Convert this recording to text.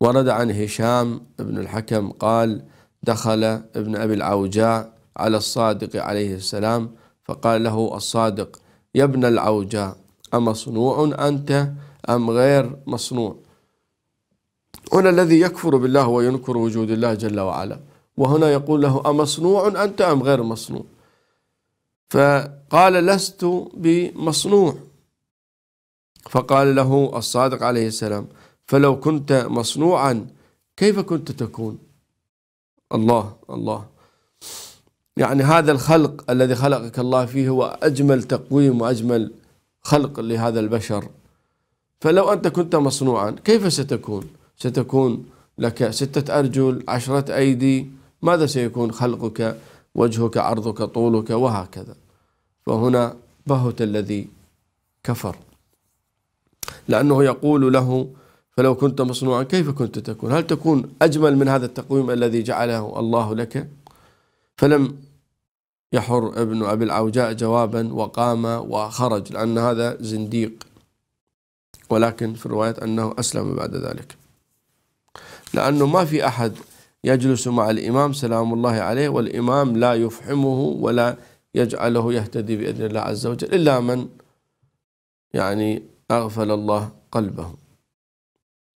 ورد عن هشام بن الحكم قال دخل ابن أبي العوجاء على الصادق عليه السلام فقال له الصادق يا ابن العوجاء أمصنوع أنت أم غير مصنوع هنا الذي يكفر بالله وينكر وجود الله جل وعلا وهنا يقول له أمصنوع أنت أم غير مصنوع فقال لست بمصنوع فقال له الصادق عليه السلام فلو كنت مصنوعا كيف كنت تكون الله الله يعني هذا الخلق الذي خلقك الله فيه هو أجمل تقويم وأجمل خلق لهذا البشر فلو أنت كنت مصنوعا كيف ستكون ستكون لك ستة أرجل عشرة أيدي ماذا سيكون خلقك وجهك عرضك طولك وهكذا فهنا بهت الذي كفر لأنه يقول له فلو كنت مصنوعا كيف كنت تكون هل تكون أجمل من هذا التقويم الذي جعله الله لك فلم يحر ابن أبي العوجاء جوابا وقام وخرج لأن هذا زنديق ولكن في الرواية أنه أسلم بعد ذلك لأنه ما في أحد يجلس مع الإمام سلام الله عليه والإمام لا يفحمه ولا يجعله يهتدي بإذن الله عز وجل إلا من يعني أغفل الله قلبه